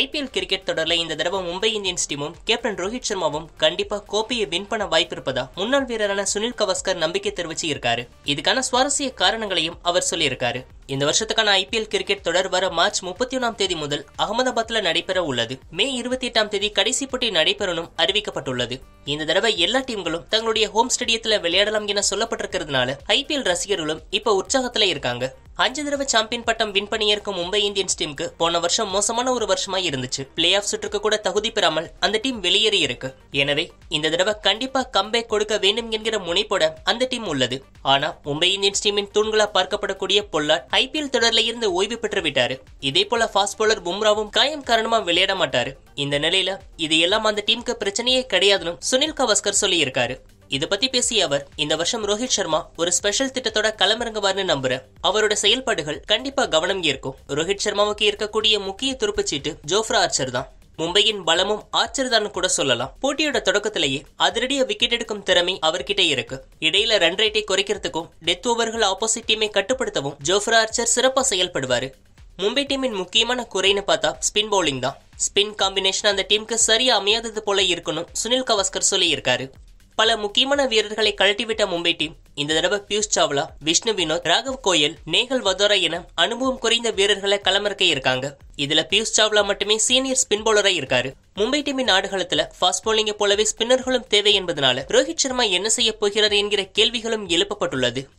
IPL cricket தொடரில் இந்த தடவை மும்பை இந்தியன்ஸ் டீமும் கேப்டன் ரோஹித் சர்மாவும் கண்டிப்பா கோப்பையை வின் பண்ண வாய்ப்பு இருப்பதா முன்னாள் வீரரான சுனில் கவாஸ்கர் நம்பிக்கை தெரிவிச்சு இருக்காரு இதுக்கான சுவாரஸ்ய காரணங்களையும் அவர் சொல்லியிருக்காரு இந்த வருஷத்துக்கான ஐபிஎல் கிரிக்கெட் தொடர் வர மார்ச் முப்பத்தி ஒன்றாம் தேதி முதல் அகமதாபாத்ல நடைபெற உள்ளது மே இருபத்தி எட்டாம் தேதி கடைசி போட்டி நடைபெறணும் அறிவிக்கப்பட்டுள்ளது இந்த தடவை எல்லா டீம்களும் தங்களுடைய ஹோம் ஸ்டேடியத்தில் விளையாடலாம் என சொல்லப்பட்டிருக்கிறதுனால ஐபிஎல் ரசிகர்களும் இப்ப உற்சாகத்துல இருக்காங்க அஞ்சு தடவை சாம்பியன் பட்டம் வின் பண்ணியிருக்கும் மும்பை இந்தியன்ஸ் டீமுக்கு போன வருஷம் மோசமான ஒரு வருஷமா இருந்துச்சு பிளே ஆஃப் சுற்றுக்கு கூட தகுதி பெறாமல் அந்த டீம் வெளியேறி இருக்கு எனவே இந்த தடவை கண்டிப்பா கம்பேக் கொடுக்க வேண்டும் என்கிற முனைப்போட அந்த டீம் உள்ளது ஆனா மும்பை இந்தியன்ஸ் டீமின் தூண்களா பார்க்கப்படக்கூடிய பொல்லாட் ஐபிஎல் தொடர்ல இருந்து ஓய்வு பெற்று விட்டாரு இதே போல ஃபாஸ்ட் போலர் பும்ராவும் காயம் காரணமா விளையாட மாட்டாரு இந்த நிலையில இது எல்லாம் அந்த டீமுக்கு பிரச்சனையே கிடையாதுன்னு சுனில் கவாஸ்கர் சொல்லியிருக்காரு இதை பத்தி பேசிய அவர் இந்த வருஷம் ரோஹித் சர்மா ஒரு ஸ்பெஷல் திட்டத்தோட களமிறங்குவார்னு நம்புறேன் அவரோட செயல்பாடுகள் கண்டிப்பா கவனம் ஈர்க்கும் ரோஹித் சர்மாவுக்கு இருக்கக்கூடிய முக்கிய துருப்புச்சீட்டு ஜோஃப்ரா ஆர்ச்சர் தான் மும்பையின் பலமும் ஆச்சரியதான் கூட சொல்லலாம் போட்டியோட தொடக்கத்திலேயே அதிரடிய விக்கெட் எடுக்கும் திறமை அவர்கிட்ட இருக்கு இடையில ரன் ரேட்டை குறைக்கிறதுக்கும் டெத் ஓவர்கள் ஆப்போசிட் டீமை கட்டுப்படுத்தவும் ஜோஃப்ரா ஆர்ச்சர் சிறப்பா செயல்படுவாரு மும்பை டீமின் முக்கியமான குறைன்னு பார்த்தா ஸ்பின் பவுலிங் தான் ஸ்பின் காம்பினேஷன் அந்த டீமுக்கு சரியா அமையாதது போல இருக்கணும் சுனில் கவாஸ்கர் சொல்லியிருக்காரு பல முக்கியமான வீரர்களை கழட்டிவிட்ட மும்பை டீம் இந்த தடவை பியூஷ் சாவ்லா விஷ்ணு வினோத் ராகவ் கோயல் நேகல் வதோரா என அனுபவம் குறைந்த வீரர்களை களமிறக்க இருக்காங்க இதுல பியூஷ் சாவ்லா மட்டுமே சீனியர் ஸ்பின் பவுலரா இருக்காரு மும்பை டீமின் ஆடுகளத்துல ஃபாஸ்ட் போலிங்கை போலவே ஸ்பின்னர்களும் தேவை என்பதனால ரோஹித் சர்மா என்ன செய்ய போகிறார் என்கிற கேள்விகளும் எழுப்பப்பட்டுள்ளது